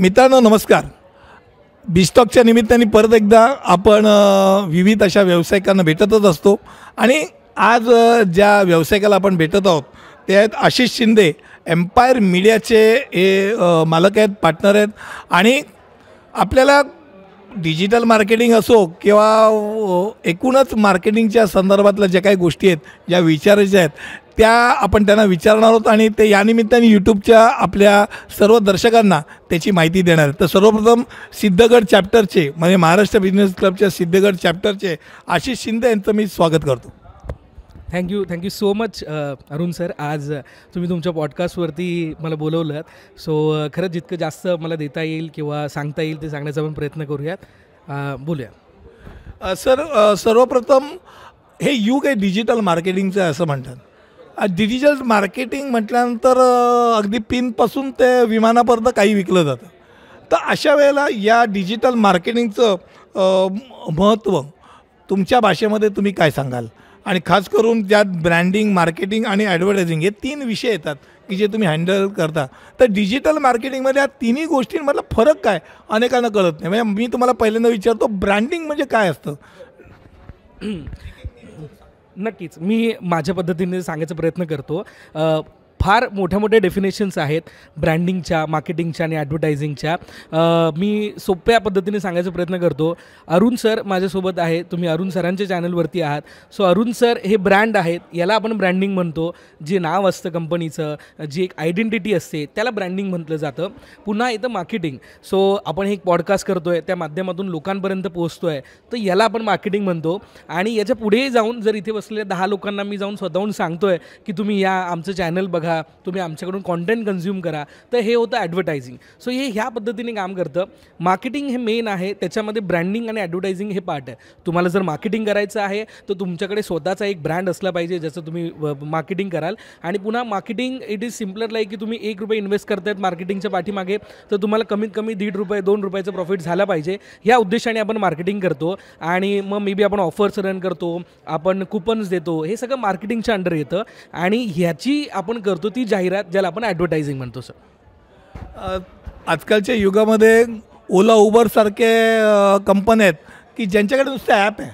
मित्रांनो नमस्कार बिस्टॉकच्या निमित्ताने परत एकदा आपण विविध अशा व्यावसायिकांना भेटतच असतो आणि आज ज्या व्यावसायिकाला आपण भेटत आहोत ते आहेत आशिष शिंदे एम्पायर मीडियाचे हे मालक आहेत पार्टनर आहेत आणि आपल्याला डिजिटल मार्केटिंग असो किंवा एकूणच मार्केटिंगच्या संदर्भातल्या ज्या काही गोष्टी आहेत ज्या विचारायच्या आहेत त्या आपण त्यांना विचारणार आहोत आणि ते यानिमित्ताने यूट्यूबच्या आपल्या सर्व दर्शकांना त्याची माहिती देणार तर सर्वप्रथम सिद्धगड चॅप्टरचे म्हणजे महाराष्ट्र बिझनेस क्लबच्या सिद्धगड चॅप्टरचे आशिष शिंदे यांचं मी स्वागत करतो thank you thank you so much Arun sir आज uh, तुम्ही तुमच्या पॉडकास्टवरती मला बोलवलं सो uh, खरंच जितकं जास्त मला देता येईल किंवा सांगता येईल ते सांगण्याचा पण प्रयत्न करूयात uh, बोलूया सर सर्वप्रथम हे युग आहे डिजिटल मार्केटिंगचं असं म्हणतात डिजिटल मार्केटिंग म्हटल्यानंतर अगदी पिनपासून ते विमानापर्यंत काही विकलं जातं तर अशा वेळेला या डिजिटल मार्केटिंगचं महत्त्व तुमच्या भाषेमध्ये तुम्ही काय सांगाल आणि खास करून त्यात ब्रँडिंग मार्केटिंग आणि ॲडव्हर्टायझिंग हे तीन विषय येतात की जे तुम्ही हँडल करता तर डिजिटल मार्केटिंगमध्ये या तिन्ही गोष्टींमधला फरक काय अनेकांना कळत नाही म्हणजे मी तुम्हाला पहिल्यांदा विचारतो ब्रँडिंग म्हणजे काय असतं नक्कीच मी माझ्या पद्धतीने सांगायचा प्रयत्न करतो फार मोठ्या मोठ्या डेफिनेशन्स आहेत ब्रँडिंगच्या मार्केटिंगच्या आणि ॲडव्हर्टायझिंगच्या मी सोप्या पद्धतीने सांगायचा प्रयत्न करतो अरुण सर माझ्यासोबत आहे तुम्ही अरुण सरांच्या चॅनलवरती आहात सो अरुण सर हे ब्रँड आहेत याला आपण ब्रँडिंग म्हणतो जे नाव असतं कंपनीचं जी एक आयडेंटिटी असते त्याला ब्रँडिंग म्हटलं जातं पुन्हा इथं मार्केटिंग सो आपण हे एक पॉडकास्ट करतो आहे त्या माध्यमातून लोकांपर्यंत पोहोचतो आहे तर याला आपण मार्केटिंग म्हणतो आणि याच्या पुढे जाऊन जर इथे बसलेल्या दहा लोकांना मी जाऊन स्वतःहून सांगतो आहे की तुम्ही या आमचं चॅनल बघा बघा तुम्ही आमच्याकडून कॉन्टेंट कन्झ्युम करा तर हे होतं ॲडव्हर्टायझिंग सो हे ह्या पद्धतीने काम करतं मार्केटिंग हे मेन आहे त्याच्यामध्ये ब्रँडिंग आणि ॲडव्हर्टायझिंग हे पार्ट आहे तुम्हाला जर मार्केटिंग करायचं आहे तर तुमच्याकडे स्वतःचा एक ब्रँड असला पाहिजे ज्याचं तुम्ही मार्केटिंग कराल आणि पुन्हा marketing it is simpler like की तुम्ही एक रुपये इन्व्हेस्ट करतायत मार्केटिंगच्या पाठीमागे तर तुम्हाला कमीत कमी दीड रुपये दोन रुपयाचं प्रॉफिट झाला पाहिजे ह्या उद्देशाने आपण मार्केटिंग करतो आणि मग मे बी आपण ऑफर्स रन करतो आपण कुपन्स देतो हे सगळं मार्केटिंगच्या अंडर येतं आणि ह्याची आपण करतो करतो ती जाहिरात ज्याला आपण ॲडव्हर्टायझिंग म्हणतो सर आजकालच्या युगामध्ये ओला उबरसारखे कंपन्या आहेत की ज्यांच्याकडे नुसतं ॲप आहे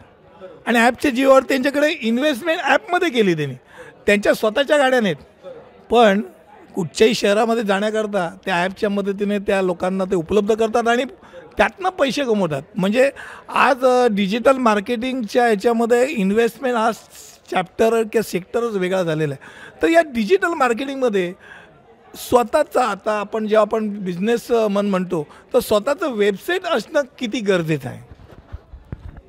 आणि ॲपच्या जीवावर त्यांच्याकडे इन्व्हेस्टमेंट ॲपमध्ये केली त्यांनी त्यांच्या स्वतःच्या गाड्या नाहीत पण कुठच्याही शहरामध्ये जाण्याकरता त्या ॲपच्या मदतीने त्या लोकांना ते उपलब्ध करतात आणि त्यातनं पैसे कमवतात म्हणजे आज डिजिटल मार्केटिंगच्या याच्यामध्ये इन्व्हेस्टमेंट आज चॅप्टर किंवा सेक्टरच वेगळा झालेला आहे तर या डिजिटल मार्केटिंगमध्ये स्वतःचा आता आपण जेव्हा आपण बिझनेस मन म्हणतो तर स्वतःचं वेबसाईट असणं किती गरजेचं आहे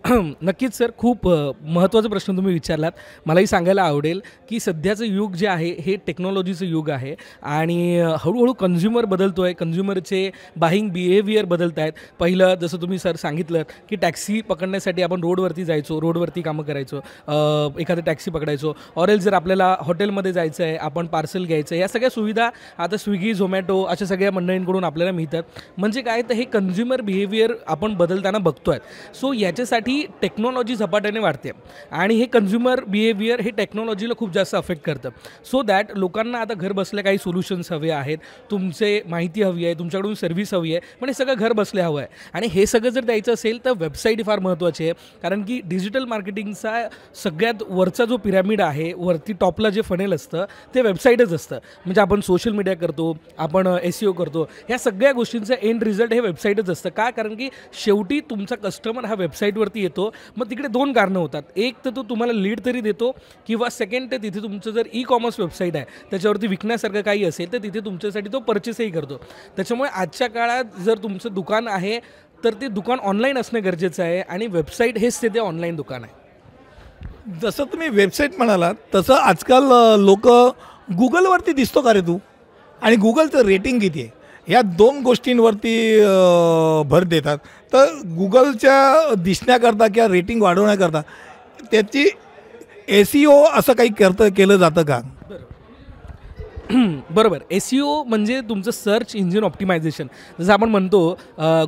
नक्कीच सर खूप महत्त्वाचा प्रश्न तुम्ही विचारलात मलाही सांगायला आवडेल की सध्याचं युग जे आहे हे टेक्नॉलॉजीचं युग आहे आणि हळूहळू कन्झ्युमर बदलतो आहे कन्झ्युमरचे बाईंग बिहेवियर बदलत आहेत पहिलं जसं तुम्ही सर सांगितलं की टॅक्सी पकडण्यासाठी आपण रोडवरती जायचो रोडवरती कामं करायचो एखादं टॅक्सी पकडायचो ऑरेल जर आपल्याला हॉटेलमध्ये जायचं आहे आपण पार्सल घ्यायचं आहे या सगळ्या सुविधा आता स्विगी झोमॅटो अशा सगळ्या मंडळींकडून आपल्याला मिळतात म्हणजे काय तर हे कन्झ्युमर बिहेवियर आपण बदलताना बघतो सो याच्यासाठी ती टेक्नॉलॉजी झपाट्याने वाढते आणि हे कन्झ्युमर बिहेवियर हे टेक्नॉलॉजीला खूप जास्त अफेक्ट करतं सो दॅट लोकांना आता घर बसल्या काही सोल्युशन्स हवे आहेत तुमचे माहिती हवी आहे तुमच्याकडून सर्व्हिस हवी आहे पण हे सगळं घर बसल्या हवं आहे आणि हे सगळं जर द्यायचं असेल तर वेबसाईट फार महत्त्वाची आहे कारण की डिजिटल मार्केटिंगचा सगळ्यात वरचा जो पिरामिड आहे वरती टॉपला जे फनेल असतं ते वेबसाईटच असतं म्हणजे आपण सोशल मीडिया करतो आपण एस ओ e करतो ह्या सगळ्या गोष्टींचं एंड रिझल्ट हे वेबसाईटच असतं का कारण की शेवटी तुमचा कस्टमर हा वेबसाईटवरती येतो मग तिकडे दोन कारणं होतात एक तर तो तुम्हाला लीड तरी देतो किंवा सेकंड तर तिथे तुमचं जर ई कॉमर्स वेबसाईट आहे त्याच्यावरती विकण्यासारखं काही असेल तर तिथे तुमच्यासाठी तो परचेसही करतो त्याच्यामुळे आजच्या काळात जर तुमचं दुकान आहे तर ते दुकान ऑनलाईन असणं गरजेचं आहे आणि वेबसाईट हेच ते ऑनलाईन दुकान आहे जसं तुम्ही वेबसाईट म्हणालात तसं आजकाल लोक गुगलवरती दिसतो का रे तू आणि गुगलचं रेटिंग किती आहे या दोन गोष्टींवरती भर देतात तर गुगलच्या दिसण्याकरता किंवा रेटिंग वाढवण्याकरता त्याची ए सी ओ असं काही करतं केलं जातं का बरोबर एस ओ e म्हणजे तुमचं सर्च इंजिन ऑप्टिमायझेशन जसं आपण म्हणतो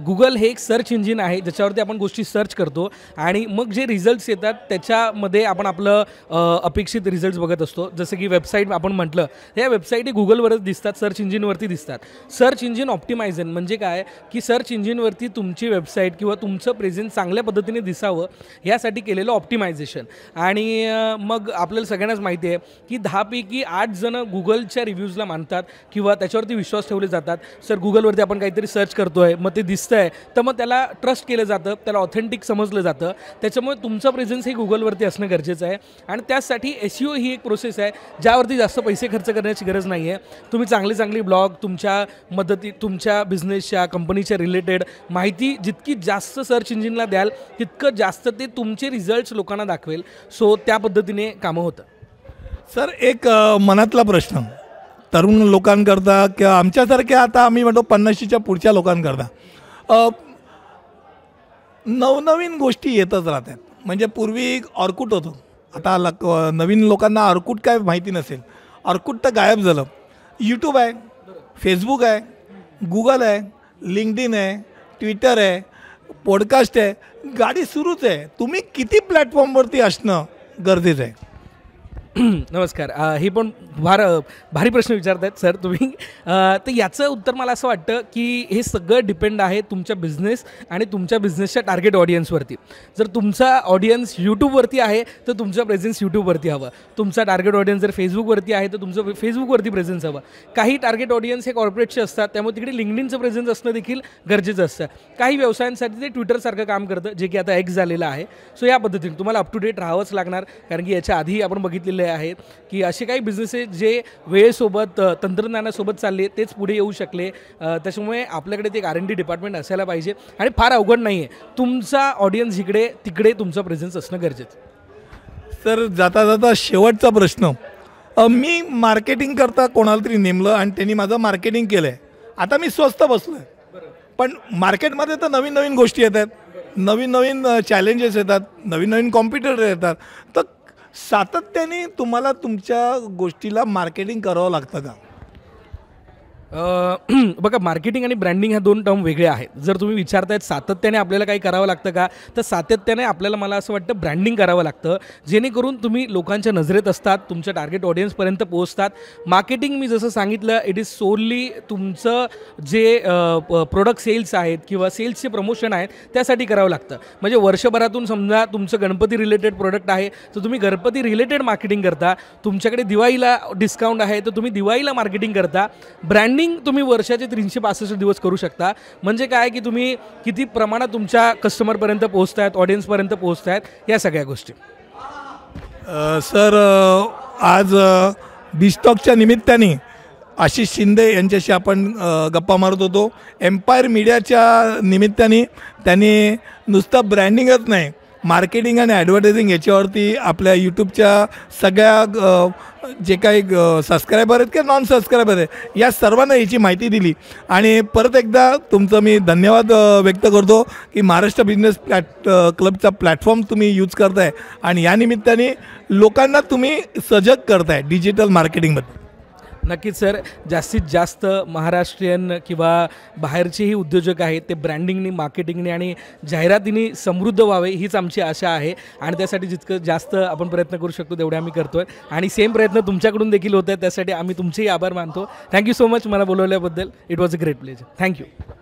गुगल हे एक सर्च इंजिन आहे ज्याच्यावरती आपण गोष्टी सर्च करतो आणि मग जे रिझल्ट्स येतात त्याच्यामध्ये आपण आपलं अपेक्षित रिझल्ट्स बघत असतो जसं की वेबसाईट आपण म्हटलं या वेबसाईट गुगलवरच दिसतात सर्च इंजिनवरती दिसतात सर्च इंजिन ऑप्टिमायझेशन म्हणजे काय की सर्च इंजिनवरती तुमची वेबसाईट किंवा तुमचं प्रेझेन्स चांगल्या पद्धतीने दिसावं यासाठी केलेलं ऑप्टिमायझेशन आणि मग आपल्याला सगळ्यांनाच माहिती आहे की दहापैकी आठ जणं गुगलच्या रिव्ह्यूजला मानतात किंवा त्याच्यावरती विश्वास ठेवले जातात सर गुगलवरती आपण काहीतरी सर्च करतो आहे मग ते दिसतं आहे तर मग त्याला ट्रस्ट केलं जातं त्याला ऑथेंटिक समजलं जातं त्याच्यामुळे तुमचा प्रेझेन्स हे गुगलवरती असणं गरजेचं आहे आणि त्यासाठी एस e ही एक प्रोसेस आहे ज्यावरती जास्त पैसे खर्च करण्याची गरज नाही आहे तुम्ही चांगली चांगली ब्लॉग तुमच्या मदती तुमच्या बिझनेसच्या कंपनीच्या रिलेटेड माहिती जितकी जास्त सर्च इंजिनला द्याल तितकं जास्त ते तुमचे रिझल्ट्स लोकांना दाखवेल सो त्या पद्धतीने कामं होतं सर एक मनातला प्रश्न तरुण लोकांकरता किंवा आमच्यासारख्या आता आम्ही म्हणतो पन्नाशीच्या पुढच्या लोकांकरता नवनवीन गोष्टी येतच राहतात म्हणजे पूर्वी ऑर्कुट होतो आता ल नवीन लोकांना ऑर्कुट काय माहिती नसेल ऑर्कुट तर गायब झालं यूट्यूब आहे फेसबुक आहे गुगल आहे लिंकडिन आहे ट्विटर आहे पॉडकास्ट आहे गाडी सुरूच आहे तुम्ही किती प्लॅटफॉर्मवरती असणं गरजेचं आहे नमस्कार हे पण भार भारी प्रश्न विचारत आहेत सर तुम्ही तर याचं उत्तर मला असं वाटतं की हे सगळं डिपेंड आहे तुमच्या बिझनेस आणि तुमच्या बिझनेसच्या टार्गेट ऑडियन्सवरती जर तुमचा ऑडियन्स यूट्यूबवरती आहे तर तुमचं प्रेझेन्स यूट्यूबवरती हवं तुमचा टार्गेट ऑडियन्स जर फेसबुकवरती आहे तर तुमचं फेसबुकवरती प्रेझेन्स हवं काही टार्गेट ऑडियन्स हे कॉर्पोरेटचे असतात त्यामुळे तिकडे लिंगडिनचं प्रेझेन्स असणं देखील गरजेचं असतं काही व्यवसायांसाठी ते ट्विटरसारखं काम करतं जे की आता एक्स झालेलं आहे सो या पद्धतीने तुम्हाला अप टू डेट राहावंच लागणार कारण की याच्या आधी आपण बघितलेलं आहेत की असे काही बिझनेसेस जे वेळेसोबत तंत्रज्ञानासोबत चालले तेच पुढे येऊ शकले त्याच्यामुळे आपल्याकडे ते एक आर एन डी डिपार्टमेंट असायला पाहिजे आणि फार अवघड नाही आहे तुमचा ऑडियन्स इकडे तिकडे तुमचा प्रेझेन्स असणं गरजेचं सर जाता जाता शेवटचा प्रश्न मी मार्केटिंग करता कोणाला तरी नेमलं आणि त्यांनी माझं मार्केटिंग केलं आहे आता मी स्वस्त बसलो आहे पण मार्केटमध्ये तर नवीन नवीन गोष्टी येतात नवीन नवीन चॅलेंजेस येतात नवीन नवीन कॉम्प्युटर येतात तर सातत्याने तुम्हाला तुमच्या गोष्टीला मार्केटिंग करावं लागतं का बघा मार्केटिंग आणि ब्रँडिंग ह्या दोन टर्म वेगळे आहेत जर तुम्ही विचारतायत सातत्याने आपल्याला काही करावं लागतं का तर सातत्याने आपल्याला मला असं वाटतं ब्रँडिंग करावं लागतं जेणेकरून तुम्ही लोकांच्या नजरेत असतात तुमच्या टार्गेट ऑडियन्सपर्यंत पोहोचतात मार्केटिंग मी जसं सांगितलं इट इज सोनली तुमचं जे प्रोडक्ट सेल्स आहेत किंवा सेल्सचे प्रमोशन आहेत त्यासाठी करावं लागतं म्हणजे वर्षभरातून समजा तुमचं गणपती रिलेटेड प्रोडक्ट आहे तर तुम्ही गणपती रिलेटेड मार्केटिंग करता तुमच्याकडे दिवाळीला डिस्काउंट आहे तर तुम्ही दिवाळीला मार्केटिंग करता ब्रँडिंग तुम्ही वर्षाचे तीनशे पासष्ट दिवस करू शकता म्हणजे काय की तुम्ही किती प्रमाणात तुमच्या कस्टमरपर्यंत पोहोचतायत ऑडियन्सपर्यंत पोहोचतायत या सगळ्या गोष्टी सर आज बिस्टॉकच्या निमित्ताने आशिष शिंदे यांच्याशी आपण गप्पा मारत होतो एम्पायर मीडियाच्या निमित्ताने त्यांनी नुसतं ब्रँडिंगच नाही मार्केटिंग आणि ॲडव्हर्टायझिंग याच्यावरती आपल्या यूट्यूबच्या सगळ्या जे काही सबस्क्रायबर आहेत किंवा नॉन सबस्क्रायबर आहेत या सर्वांना याची माहिती दिली आणि परत एकदा तुमचं मी धन्यवाद व्यक्त करतो की महाराष्ट्र बिझनेस प्लॅट क्लबचा प्लॅटफॉर्म तुम्ही यूज करताय आणि या निमित्ताने लोकांना तुम्ही सजग करताय डिजिटल मार्केटिंगबद्दल नक्कीच सर जास्तीत जास्त महाराष्ट्रीयन किंवा बाहेरचेही उद्योजक आहेत ते ब्रँडिंगनी मार्केटिंगने आणि जाहिरातीने समृद्ध व्हावे हीच आमची आशा आहे आणि त्यासाठी जितकं जास्त आपण प्रयत्न करू शकतो तेवढे आम्ही करतो आहे आणि सेम प्रयत्न तुमच्याकडून देखील होत आहेत त्यासाठी आम्ही तुमचेही आभार मानतो थँक्यू सो मच मला बोलवल्याबद्दल it was a great pleasure thank you